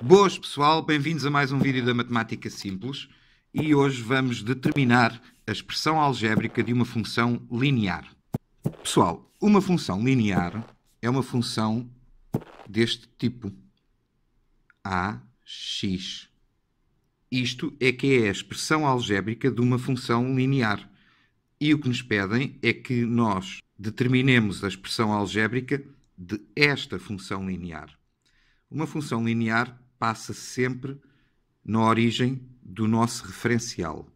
Boas pessoal, bem-vindos a mais um vídeo da Matemática Simples e hoje vamos determinar a expressão algébrica de uma função linear. Pessoal, uma função linear é uma função deste tipo ax. Isto é que é a expressão algébrica de uma função linear. E o que nos pedem é que nós determinemos a expressão algébrica de esta função linear. Uma função linear passa sempre na origem do nosso referencial,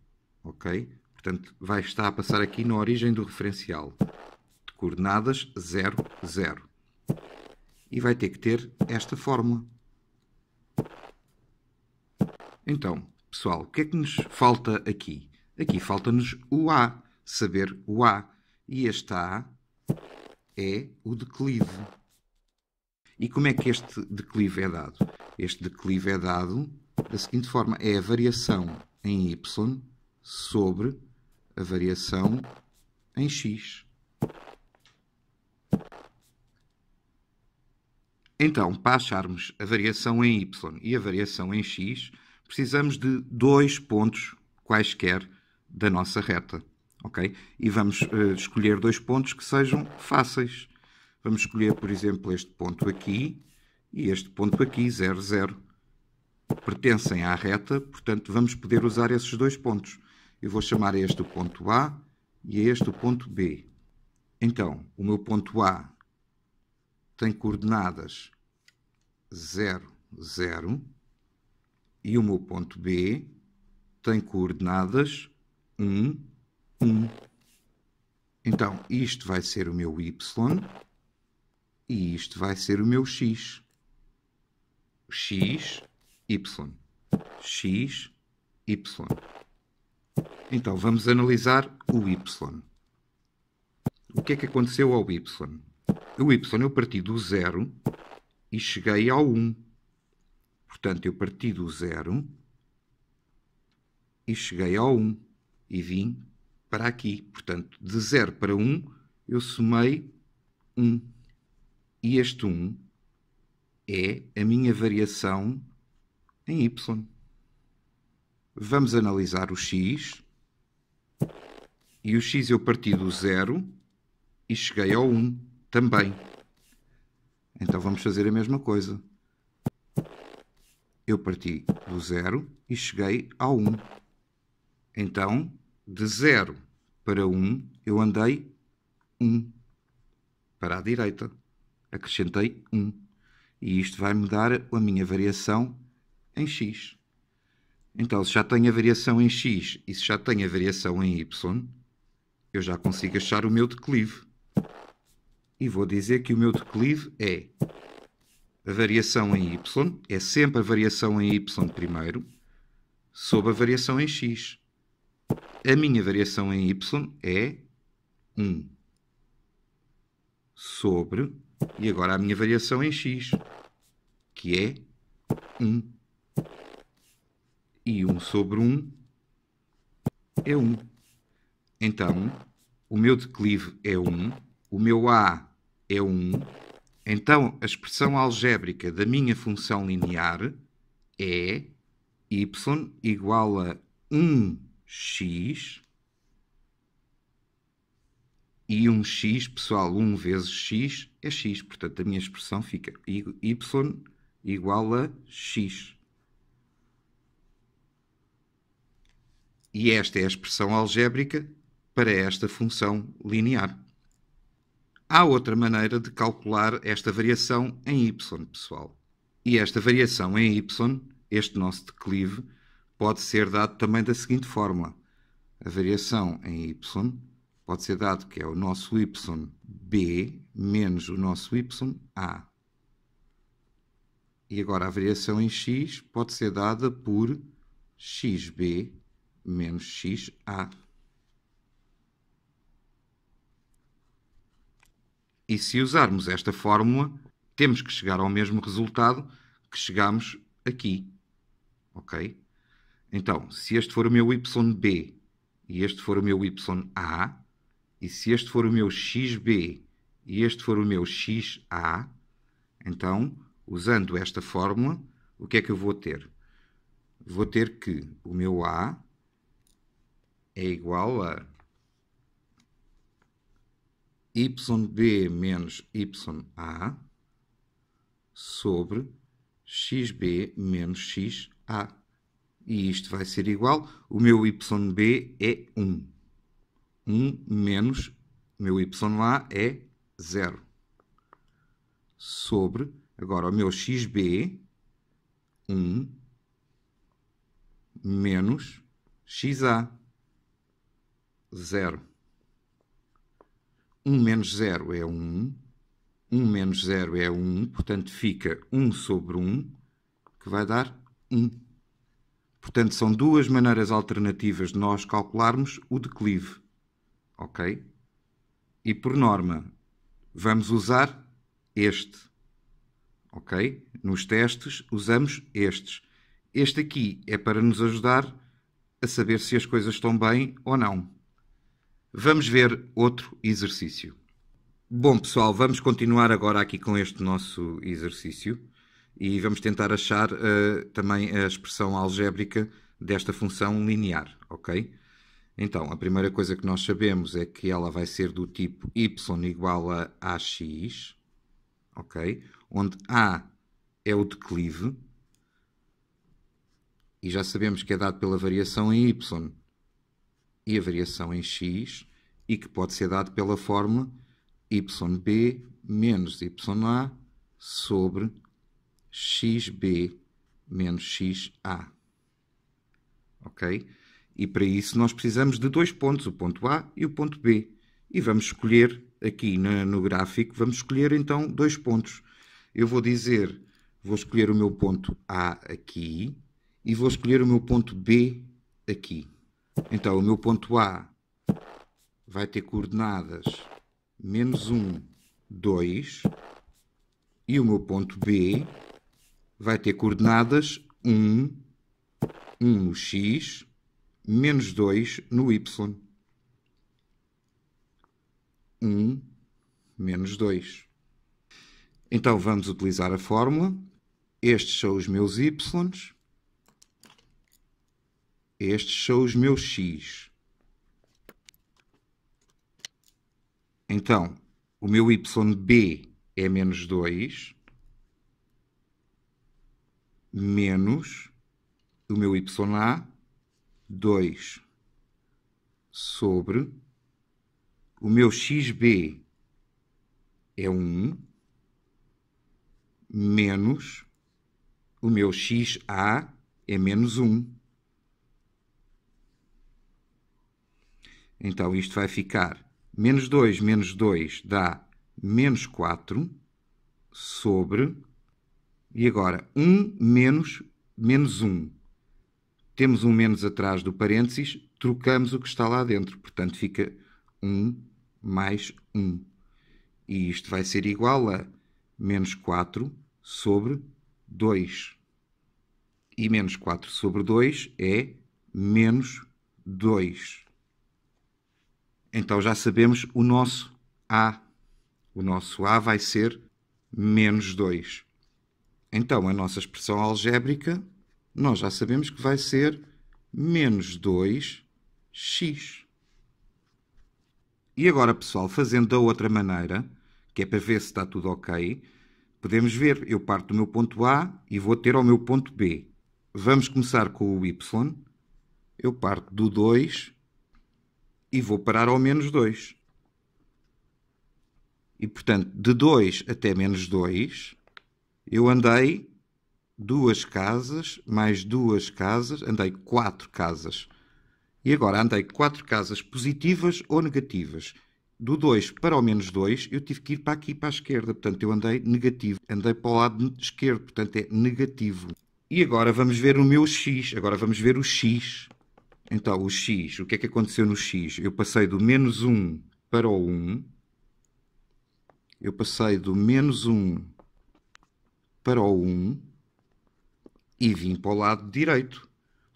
ok? Portanto, vai estar a passar aqui na origem do referencial, de coordenadas 0, 0. E vai ter que ter esta fórmula. Então, pessoal, o que é que nos falta aqui? Aqui falta-nos o A, saber o A. E este A é o declive. E como é que este declive é dado? Este declive é dado da seguinte forma: é a variação em y sobre a variação em x. Então, para acharmos a variação em y e a variação em x, precisamos de dois pontos quaisquer da nossa reta. Okay? E vamos uh, escolher dois pontos que sejam fáceis. Vamos escolher, por exemplo, este ponto aqui e este ponto aqui, 0, 0, pertencem à reta, portanto vamos poder usar esses dois pontos. Eu vou chamar a este o ponto A e a este o ponto B. Então, o meu ponto A tem coordenadas 0, 0 e o meu ponto B tem coordenadas 1, 1. Então, isto vai ser o meu Y e isto vai ser o meu X x, y. x, y. Então, vamos analisar o y. O que é que aconteceu ao y? O y eu parti do zero e cheguei ao 1. Portanto, eu parti do zero e cheguei ao 1 e vim para aqui. Portanto, de 0 para 1 eu somei 1. E este 1 é a minha variação em y. Vamos analisar o x. E o x eu parti do zero e cheguei ao 1 também. Então vamos fazer a mesma coisa. Eu parti do zero e cheguei ao 1. Então, de 0 para 1, eu andei 1 para a direita. Acrescentei 1. E isto vai mudar a minha variação em x. Então, se já tenho a variação em x e se já tenho a variação em y, eu já consigo achar o meu declive. E vou dizer que o meu declive é a variação em y, é sempre a variação em y primeiro, sob a variação em x. A minha variação em y é 1 sobre e agora a minha variação em é x, que é 1. E 1 sobre 1 é 1. Então, o meu declive é 1, o meu a é 1. Então, a expressão algébrica da minha função linear é y igual a 1x e um x, pessoal, 1 vezes x é x, portanto a minha expressão fica y igual a x. E esta é a expressão algébrica para esta função linear. Há outra maneira de calcular esta variação em y, pessoal. E esta variação em y, este nosso declive, pode ser dado também da seguinte forma. A variação em y pode ser dado que é o nosso YB menos o nosso YA. E agora a variação em x pode ser dada por xb menos xa. E se usarmos esta fórmula, temos que chegar ao mesmo resultado que chegamos aqui. Ok? Então, se este for o meu yb e este for o meu ya, e se este for o meu xb e este for o meu xa, então, usando esta fórmula, o que é que eu vou ter? Vou ter que o meu a é igual a yb menos ya sobre xb menos xa. E isto vai ser igual, o meu yb é 1. 1 menos meu YA é 0. Sobre, agora, o meu XB, 1 menos XA, 0. 1 menos 0 é 1. 1 menos 0 é 1, portanto fica 1 sobre 1, que vai dar 1. Portanto, são duas maneiras alternativas de nós calcularmos o declive ok? E por norma, vamos usar este, ok? Nos testes usamos estes. Este aqui é para nos ajudar a saber se as coisas estão bem ou não. Vamos ver outro exercício. Bom, pessoal, vamos continuar agora aqui com este nosso exercício e vamos tentar achar uh, também a expressão algébrica desta função linear, ok? Então, a primeira coisa que nós sabemos é que ela vai ser do tipo y igual a ax, ok? Onde a é o declive, e já sabemos que é dado pela variação em y e a variação em x, e que pode ser dado pela fórmula yb menos ya sobre xb menos xa. Ok? E para isso nós precisamos de dois pontos, o ponto A e o ponto B. E vamos escolher aqui no, no gráfico, vamos escolher então dois pontos. Eu vou dizer, vou escolher o meu ponto A aqui e vou escolher o meu ponto B aqui. Então o meu ponto A vai ter coordenadas menos 1, 2 e o meu ponto B vai ter coordenadas 1, 1 no x menos 2 no y. 1 menos 2. Então vamos utilizar a fórmula. Estes são os meus y. Estes são os meus x. Então, o meu yb é menos 2 menos o meu YA 2 sobre o meu xb é 1 menos o meu xa é menos 1. Então isto vai ficar menos 2 menos 2 dá menos 4 sobre. E agora 1 menos menos 1 temos um menos atrás do parênteses, trocamos o que está lá dentro. Portanto, fica 1 mais 1. E isto vai ser igual a menos 4 sobre 2. E menos 4 sobre 2 é menos 2. Então já sabemos o nosso A. O nosso A vai ser menos 2. Então a nossa expressão algébrica nós já sabemos que vai ser menos 2x. E agora, pessoal, fazendo da outra maneira, que é para ver se está tudo ok, podemos ver, eu parto do meu ponto A e vou ter ao meu ponto B. Vamos começar com o y. Eu parto do 2 e vou parar ao menos 2. E, portanto, de 2 até menos 2, eu andei duas casas, mais duas casas, andei quatro casas. E agora andei quatro casas positivas ou negativas. Do 2 para o menos 2, eu tive que ir para aqui, para a esquerda. Portanto, eu andei negativo. Andei para o lado esquerdo, portanto, é negativo. E agora vamos ver o meu x. Agora vamos ver o x. Então, o x, o que é que aconteceu no x? Eu passei do menos 1 para o 1. Eu passei do menos 1 para o 1 e vim para o lado direito.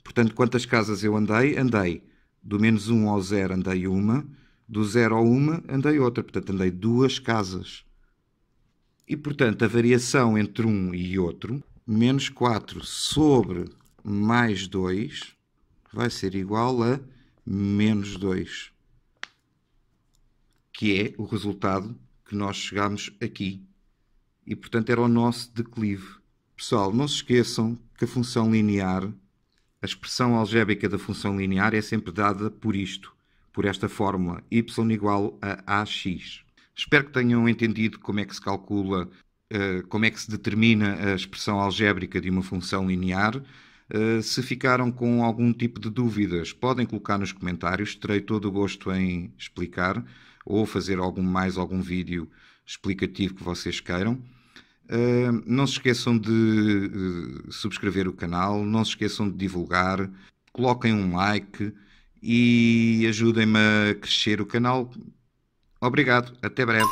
Portanto, quantas casas eu andei? Andei do menos 1 ao 0, andei uma, do 0 ao 1, andei outra, portanto, andei duas casas. E, portanto, a variação entre um e outro, menos 4 sobre mais 2, vai ser igual a menos 2, que é o resultado que nós chegámos aqui. E, portanto, era o nosso declive. Pessoal, não se esqueçam que a função linear, a expressão algébrica da função linear é sempre dada por isto, por esta fórmula, y igual a ax. Espero que tenham entendido como é que se calcula, eh, como é que se determina a expressão algébrica de uma função linear. Eh, se ficaram com algum tipo de dúvidas, podem colocar nos comentários, terei todo o gosto em explicar ou fazer algum mais algum vídeo explicativo que vocês queiram não se esqueçam de eh, subscrever o canal, não se esqueçam de divulgar, coloquem um like e ajudem-me a crescer o canal. Obrigado, até breve.